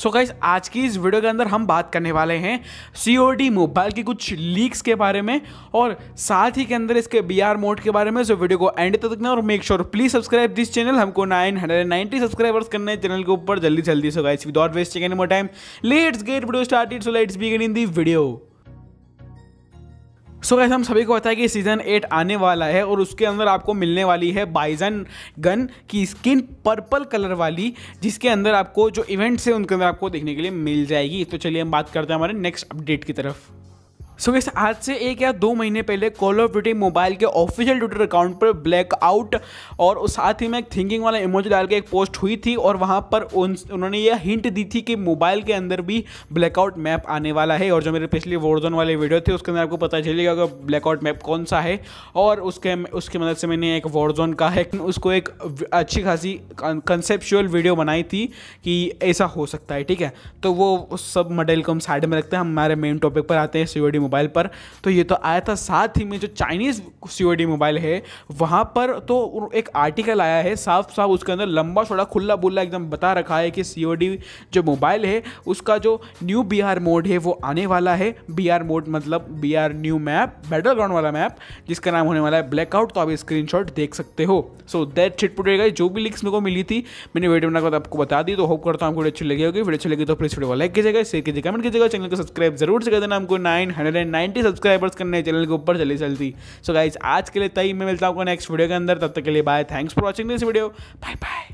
सो so guys आज की इस वीडियो के अंदर हम बात करने वाले हैं सी मोबाइल की कुछ लीक्स के बारे में और साथ ही के अंदर इसके बी मोड के बारे में सो वीडियो को एंड तक देखना और make sure please subscribe this channel हमको नाइन सब्सक्राइबर्स करने हैं चैनल के ऊपर जल्दी जल्दी so guys without wasting any more time let's get video start it so let's begin in the video so so, हम सभी को पता है कि सीज़न एट आने वाला है और उसके अंदर आपको मिलने वाली है बाइजन गन की स्किन पर्पल कलर वाली जिसके अंदर आपको जो इवेंट्स है उनके अंदर आपको देखने के लिए मिल जाएगी तो चलिए हम बात करते हैं हमारे नेक्स्ट अपडेट की तरफ सो so, आज से एक या दो महीने पहले कॉल ऑफ ड्यूटी मोबाइल के ऑफिशियल ट्विटर अकाउंट पर ब्लैकआउट और उस साथ ही में एक थिंकिंग वाला इमोजी डाल के एक पोस्ट हुई थी और वहाँ पर उन, उन्होंने यह हिंट दी थी कि मोबाइल के अंदर भी ब्लैकआउट मैप आने वाला है और जो मेरे पिछले वोर्जन वाले वीडियो थे उसके अंदर आपको पता चलेगा कि ब्लैकआउट मैप कौन सा है और उसके उसकी मदद से मैंने एक वोर्जोन का है उसको एक अच्छी खासी कंसेप्चुअल वीडियो बनाई थी कि ऐसा हो सकता है ठीक है तो वो सब मॉडल को हम साइड में रखते हैं हमारे मेन टॉपिक पर आते हैं सी मोबाइल पर तो ये तो आया था साथ ही में जो चाइनीज़ सी मोबाइल है वहाँ पर तो एक आर्टिकल आया है साफ साफ उसके अंदर लंबा छोड़ा खुला बुल्ला एकदम बता रखा है कि सी जो मोबाइल है उसका जो न्यू बी मोड है वो आने वाला है बी मोड मतलब B new map battle ground वाला मैप जिसका नाम होने वाला है ब्लैकआउट तो आप स्क्रीन देख सकते हो सो दैट छिट पुटेगा जो भी लिंक्स मेरे को मिली थी मैंने वीडियो बनाकर तो आपको बता दी तो होप करता हूँ आपको अच्छी लगी होगी वीडियो अच्छी लगी तो प्लीज़ वीडियो को लाइक कीजिएगा शेयर कीजिएगा कमेंट कीजिएगा चैनल को सब्सक्राइब जरूर से कर देना हमको नाइन हंड्रेड रहे हैं नाइन्टी सब्सक्राइबर्स करने चैनल के ऊपर चली चलती सो so गाइज आज के लिए तई मैं मिलता हूँ नेक्स्ट वीडियो के अंदर तब तक के लिए bye thanks for watching this video bye bye